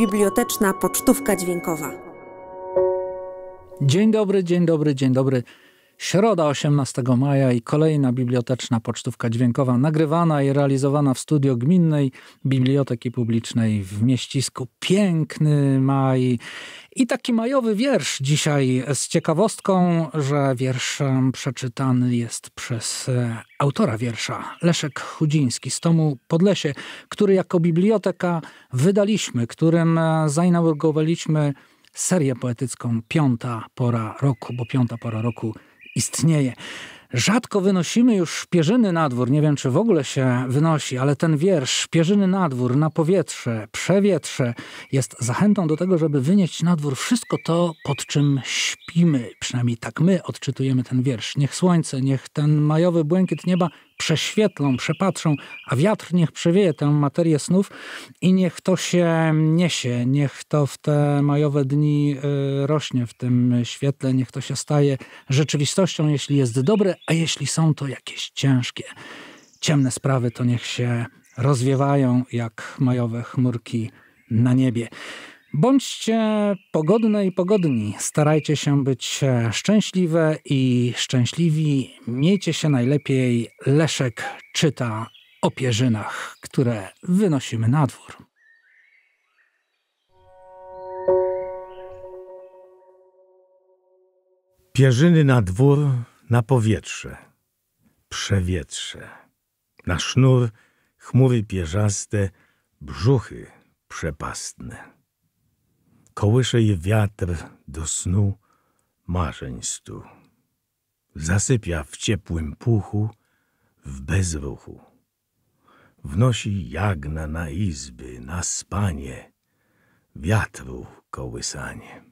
biblioteczna pocztówka dźwiękowa. Dzień dobry, dzień dobry, dzień dobry. Środa 18 maja i kolejna biblioteczna pocztówka dźwiękowa nagrywana i realizowana w studio Gminnej Biblioteki Publicznej w Mieścisku. Piękny maj i taki majowy wiersz dzisiaj z ciekawostką, że wiersz przeczytany jest przez e, autora wiersza Leszek Chudziński z tomu Podlesie, który jako biblioteka wydaliśmy, którym e, zainaugurowaliśmy serię poetycką Piąta Pora Roku, bo Piąta Pora Roku – istnieje. Rzadko wynosimy już szpierzyny na dwór, nie wiem czy w ogóle się wynosi, ale ten wiersz szpierzyny na dwór, na powietrze, przewietrze jest zachętą do tego, żeby wynieść na dwór wszystko to, pod czym śpimy. Przynajmniej tak my odczytujemy ten wiersz. Niech słońce, niech ten majowy błękit nieba prześwietlą, przepatrzą, a wiatr niech przewieje tę materię snów i niech to się niesie, niech to w te majowe dni y, rośnie w tym świetle, niech to się staje rzeczywistością, jeśli jest dobre, a jeśli są to jakieś ciężkie, ciemne sprawy, to niech się rozwiewają jak majowe chmurki na niebie. Bądźcie pogodne i pogodni. Starajcie się być e, szczęśliwe i szczęśliwi. Miejcie się najlepiej. Leszek czyta o pierzynach, które wynosimy na dwór. Pierzyny na dwór, na powietrze, przewietrze. Na sznur chmury pierzaste, brzuchy przepastne. Kołysze wiatr do snu marzeń stu. Zasypia w ciepłym puchu, w bezruchu. Wnosi jagna na izby, na spanie, wiatru kołysanie.